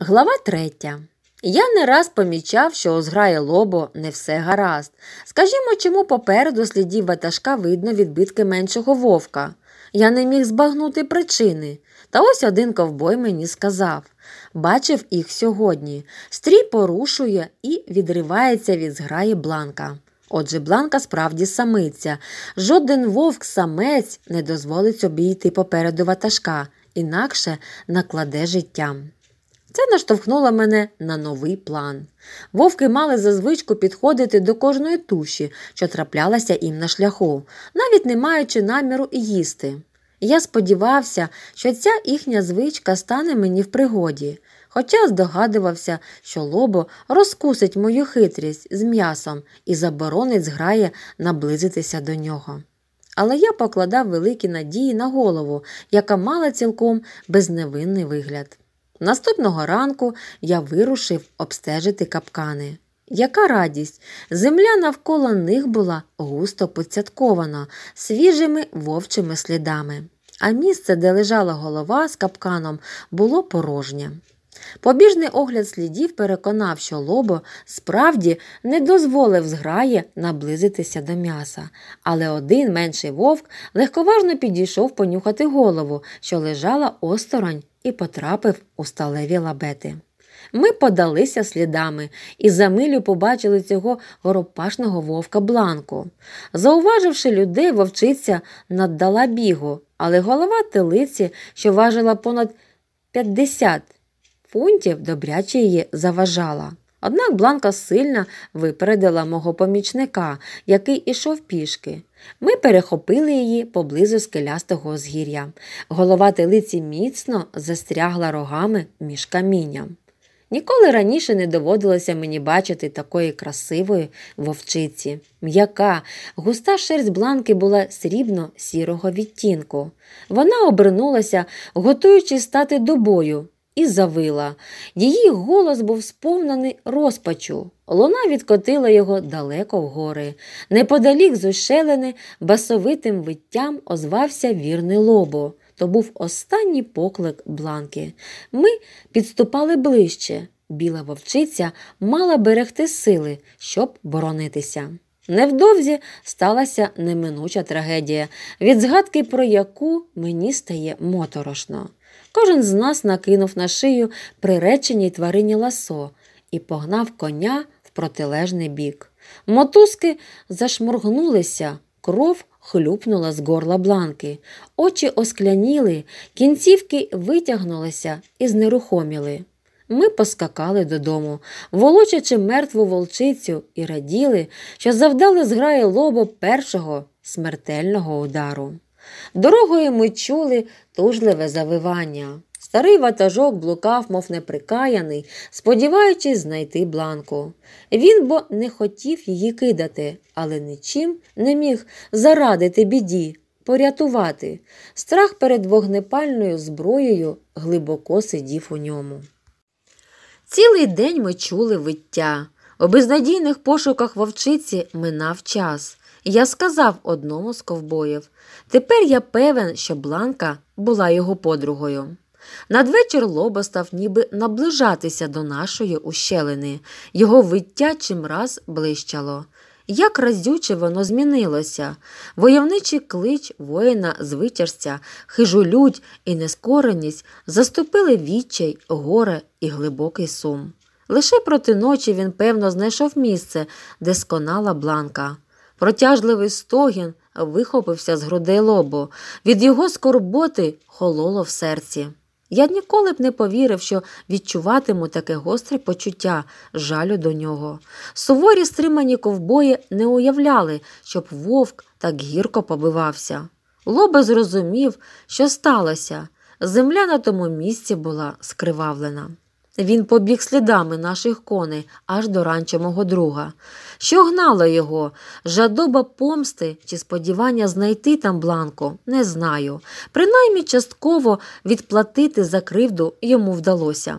Глава третя. Я не раз помічав, що у лобо не все гаразд. Скажімо, чому попереду слідів ватажка видно відбитки меншого вовка. Я не міг збагнути причини. Та ось один ковбой мені сказав бачив їх сьогодні. Стрій порушує і відривається від зграї бланка. Отже, бланка справді самиця. Жоден вовк самець не дозволить собі йти попереду ватажка, інакше накладе життям. Це наштовхнуло мене на новий план. Вовки мали за звичку підходити до кожної туші, що траплялася їм на шляху, навіть не маючи наміру їсти. Я сподівався, що ця їхня звичка стане мені в пригоді, хоча здогадувався, що лобо розкусить мою хитрість з м'ясом і заборонить зграє наблизитися до нього. Але я покладав великі надії на голову, яка мала цілком безневинний вигляд. Наступного ранку я вирушив обстежити капкани. Яка радість! Земля навколо них була густо поцяткована свіжими вовчими слідами, а місце, де лежала голова з капканом, було порожнє. Побіжний огляд слідів переконав, що лобо справді не дозволив зграє наблизитися до м'яса, але один менший вовк легковажно підійшов понюхати голову, що лежала осторонь, і потрапив у сталеві лабети. Ми подалися слідами і за милю побачили цього горопашного вовка бланку. Зауваживши людей, вовчиця наддала бігу, але голова телиці, що важила понад 50 пунктів добряче її заважала. Однак бланка сильно випередила мого помічника, який ішов пішки. Ми перехопили її поблизу скелястого згір'я. Голова телиці міцно застрягла рогами між камінням. Ніколи раніше не доводилося мені бачити такої красивої вовчиці. М'яка, густа шерсть бланки була срібно сірого відтінку. Вона обернулася, готуючись стати добою, і завила. Її голос був сповнений розпачу. Луна відкотила його далеко в гори. Неподалік зушелене, басовитим виттям озвався вірний лобо. То був останній поклик бланки. Ми підступали ближче. Біла вовчиця мала берегти сили, щоб боронитися. Невдовзі сталася неминуча трагедія, від згадки про яку мені стає моторошно. Кожен з нас накинув на шию приреченій тварині ласо і погнав коня в протилежний бік. Мотузки зашморгнулися, кров хлюпнула з горла бланки, очі оскляніли, кінцівки витягнулися і знерухоміли. Ми поскакали додому, волочачи мертву волчицю, і раділи, що завдали зграї лоба першого смертельного удару. Дорогою ми чули тужливе завивання. Старий ватажок блукав, мов неприкаяний, сподіваючись знайти бланку. Він бо не хотів її кидати, але нічим не міг зарадити біді, порятувати. Страх перед вогнепальною зброєю глибоко сидів у ньому. Цілий день ми чули виття. У безнадійних пошуках вовчиці минав час. Я сказав одному з ковбоїв. Тепер я певен, що Бланка була його подругою. Надвечір лобо став ніби наближатися до нашої ущелини, його виття чимраз блищало. Як разюче воно змінилося, войовничий клич воїна з витяжця, хижолють і нескореність заступили відчай, горе і глибокий сум. Лише проти ночі він, певно, знайшов місце, де сконала бланка. Протяжливий стогін вихопився з груди лобу. Від його скорботи хололо в серці. Я ніколи б не повірив, що відчуватиму таке гостре почуття жалю до нього. Суворі стримані ковбої не уявляли, щоб вовк так гірко побивався. Лобе зрозумів, що сталося. Земля на тому місці була скривавлена. Він побіг слідами наших коней аж до ранчо мого друга. Що гнало його? Жадоба помсти чи сподівання знайти там бланку не знаю. Принаймні частково відплатити за кривду йому вдалося.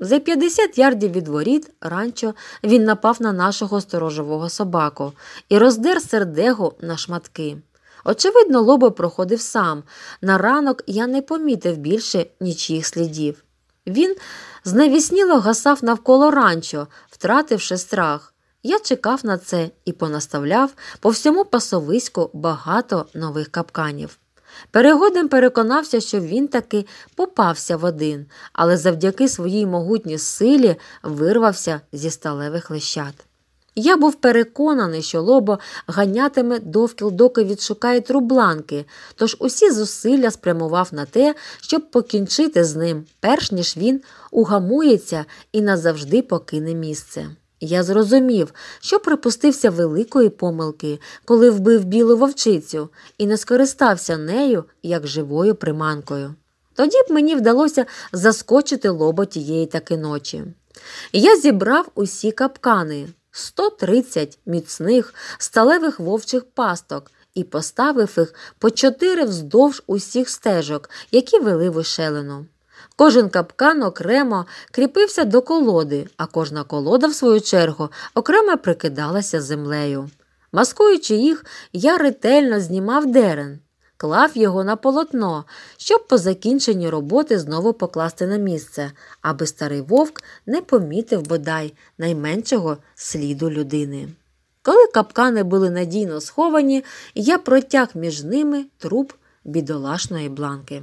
За 50 ярдів від воріт ранчо він напав на нашого сторожового собаку і роздер сердегу на шматки. Очевидно, лобо проходив сам. На ранок я не помітив більше нічих слідів. Він Зневісніло гасав навколо ранчо, втративши страх. Я чекав на це і понаставляв по всьому пасовиську багато нових капканів. Перегодом переконався, що він таки попався в один, але завдяки своїй могутній силі вирвався зі сталевих лещат. Я був переконаний, що лобо ганятиме довкіл, доки відшукає трубланки, тож усі зусилля спрямував на те, щоб покінчити з ним, перш ніж він угамується і назавжди покине місце. Я зрозумів, що припустився великої помилки, коли вбив білу вовчицю і не скористався нею як живою приманкою. Тоді б мені вдалося заскочити лобо тієї таки ночі. Я зібрав усі капкани. 130 міцних сталевих вовчих пасток і поставив їх по чотири вздовж усіх стежок, які вели вишелену. Кожен капкан окремо кріпився до колоди, а кожна колода, в свою чергу, окремо прикидалася землею. Маскуючи їх, я ретельно знімав дерен клав його на полотно, щоб по закінченні роботи знову покласти на місце, аби старий вовк не помітив бодай найменшого сліду людини. Коли капкани були надійно сховані, я протяг між ними труп бідолашної бланки.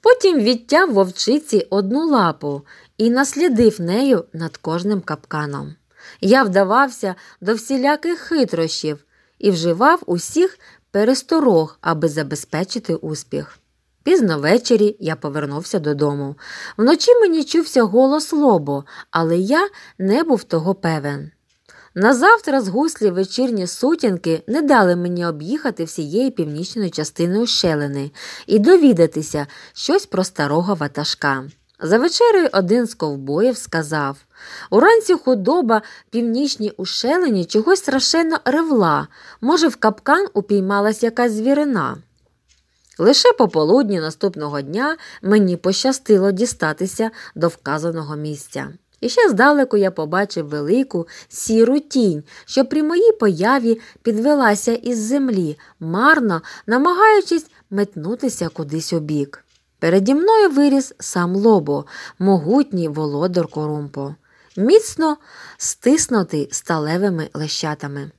Потім відтяв вовчиці одну лапу і наслідив нею над кожним капканом. Я вдавався до всіляких хитрощів і вживав усіх пересторог, аби забезпечити успіх. Пізно ввечері я повернувся додому. Вночі мені чувся голос лобо, але я не був того певен. Назавтра згуслі вечірні сутінки не дали мені об'їхати всієї північної частини ущелини і довідатися щось про старого ватажка. За вечерею один з ковбоїв сказав Уранці худоба північній ущелині чогось страшенно ревла, може, в капкан упіймалась якась звірина. Лише пополудні наступного дня мені пощастило дістатися до вказаного місця. І ще здалеку я побачив велику сіру тінь, що при моїй появі підвелася із землі, марно намагаючись метнутися кудись у бік. Переді мною виріс сам лобо, могутній володар корумпо, міцно стиснутий сталевими лещатами.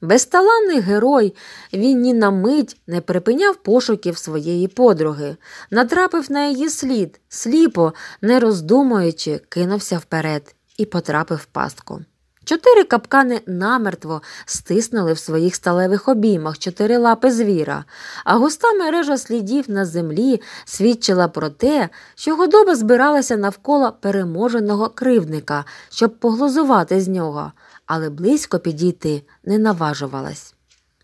Безталанний герой, він ні на мить не припиняв пошуків своєї подруги, натрапив на її слід, сліпо, не роздумуючи, кинувся вперед і потрапив в пастку. Чотири капкани намертво стиснули в своїх сталевих обіймах чотири лапи звіра, а густа мережа слідів на землі свідчила про те, що худоба збиралася навколо переможеного кривдника, щоб поглузувати з нього, але близько підійти не наважувалась.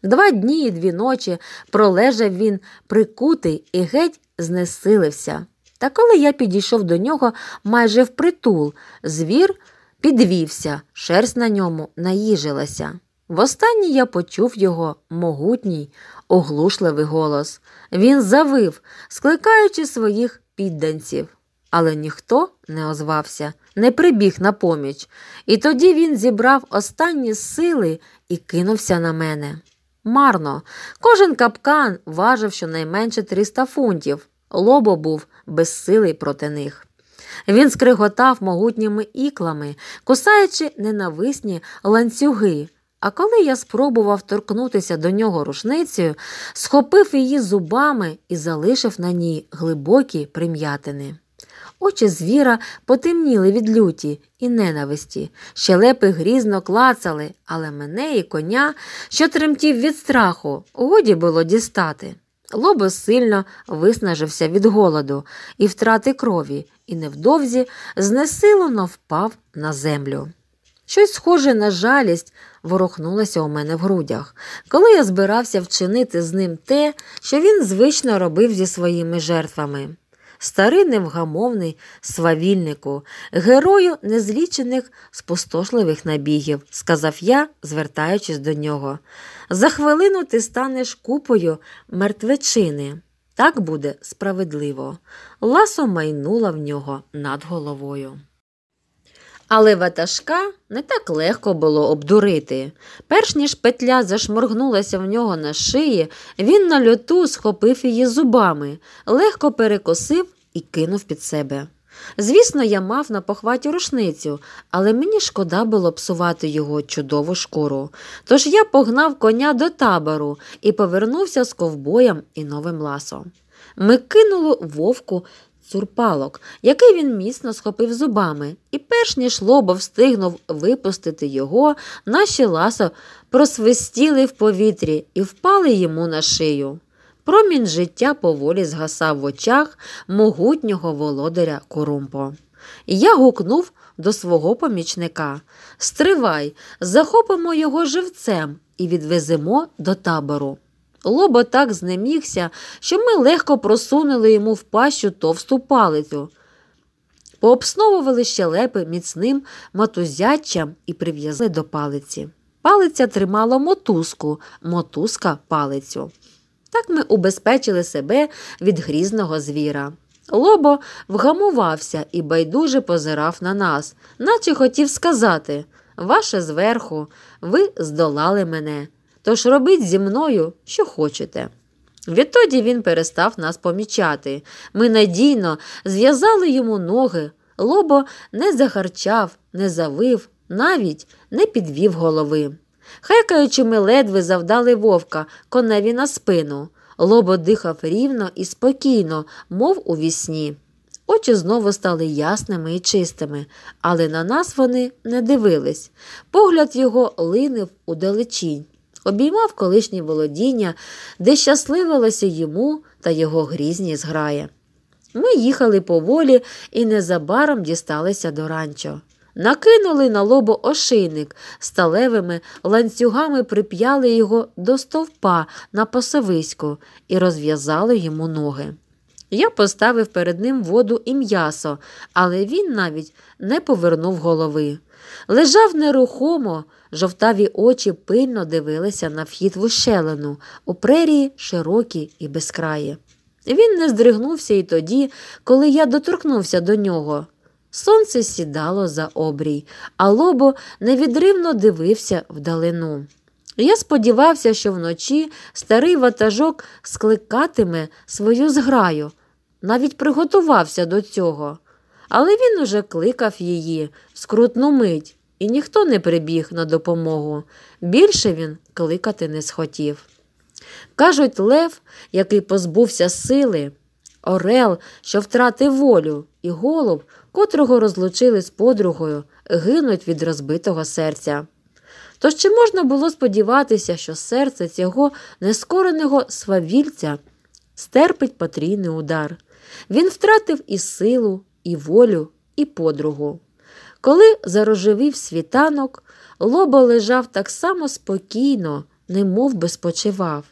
Два дні і дві ночі пролежав він прикутий і геть знесилився. Та коли я підійшов до нього майже впритул, звір. Підвівся, шерсть на ньому наїжилася. Востаннє я почув його могутній, оглушливий голос. Він завив, скликаючи своїх підданців. Але ніхто не озвався, не прибіг на поміч, і тоді він зібрав останні сили і кинувся на мене. Марно, кожен капкан важив щонайменше 300 фунтів, лобо був безсилий проти них. Він скриготав могутніми іклами, кусаючи ненависні ланцюги. А коли я спробував торкнутися до нього рушницею, схопив її зубами і залишив на ній глибокі прим'ятини. Очі звіра потемніли від люті і ненависті, щелепи грізно клацали, але мене і коня, що тремтів від страху, годі було дістати. Лобос сильно виснажився від голоду і втрати крові, і невдовзі знесилено впав на землю. Щось схоже на жалість ворухнулося у мене в грудях, коли я збирався вчинити з ним те, що він звично робив зі своїми жертвами старий невгамовний свавільнику, герою незлічених спустошливих набігів, сказав я, звертаючись до нього. За хвилину ти станеш купою мертвечини. Так буде справедливо. Ласо майнула в нього над головою. Але ватажка не так легко було обдурити. Перш ніж петля зашморгнулася в нього на шиї, він на льоту схопив її зубами, легко перекосив і кинув під себе. Звісно, я мав на похваті рушницю, але мені шкода було псувати його чудову шкуру. Тож я погнав коня до табору і повернувся з ковбоєм і новим ласом. Ми кинули вовку цурпалок, який він міцно схопив зубами, і, перш ніж лобо встигнув випустити його, наші ласо просвистіли в повітрі і впали йому на шию. Промінь життя поволі згасав в очах могутнього володаря Корумпо. я гукнув до свого помічника Стривай, захопимо його живцем і відвеземо до табору. Лобо так знемігся, що ми легко просунули йому в пащу товсту палицю. Пообсновували щелепи міцним матузячам і прив'язали до палиці. Палиця тримала мотузку, мотузка палицю. Так ми убезпечили себе від грізного звіра. Лобо вгамувався і байдуже позирав на нас, наче хотів сказати Ваше зверху, ви здолали мене. Тож робіть зі мною, що хочете. Відтоді він перестав нас помічати. Ми надійно зв'язали йому ноги. Лобо не загарчав, не завив, навіть не підвів голови. Хекаючи, ми ледве завдали вовка коневі на спину. Лобо дихав рівно і спокійно, мов у вісні. Очі знову стали ясними і чистими, але на нас вони не дивились. Погляд його линив у далечінь обіймав колишні володіння, де щасливилося йому та його грізні зграє. Ми їхали поволі і незабаром дісталися до ранчо. Накинули на лобо ошийник, сталевими ланцюгами прип'яли його до стовпа на пасовиську і розв'язали йому ноги. Я поставив перед ним воду і м'ясо, але він навіть не повернув голови. Лежав нерухомо, жовтаві очі пильно дивилися на вхід в ущелину, у прерії широкі і безкраї. Він не здригнувся і тоді, коли я доторкнувся до нього. Сонце сідало за обрій, а лобо невідривно дивився вдалину. Я сподівався, що вночі старий ватажок скликатиме свою зграю, навіть приготувався до цього але він уже кликав її в скрутну мить, і ніхто не прибіг на допомогу. Більше він кликати не схотів. Кажуть, Лев, який позбувся сили, Орел, що втратив волю, і голуб, котрого розлучили з подругою, гинуть від розбитого серця. Тож чи можна було сподіватися, що серце цього нескореного свавільця стерпить потрійний удар? Він втратив і силу, і волю, і подругу. Коли зарожевів світанок, лобо лежав так само спокійно, немов би спочивав.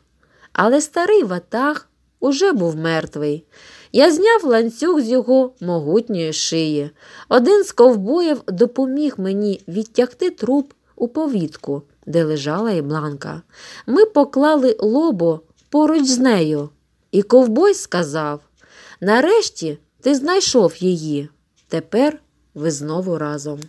Але старий ватаг уже був мертвий. Я зняв ланцюг з його могутньої шиї. Один з ковбоїв допоміг мені відтягти труп у повітку, де лежала і бланка. Ми поклали лобо поруч з нею, і ковбой сказав Нарешті ти знайшов її. Тепер ви знову разом.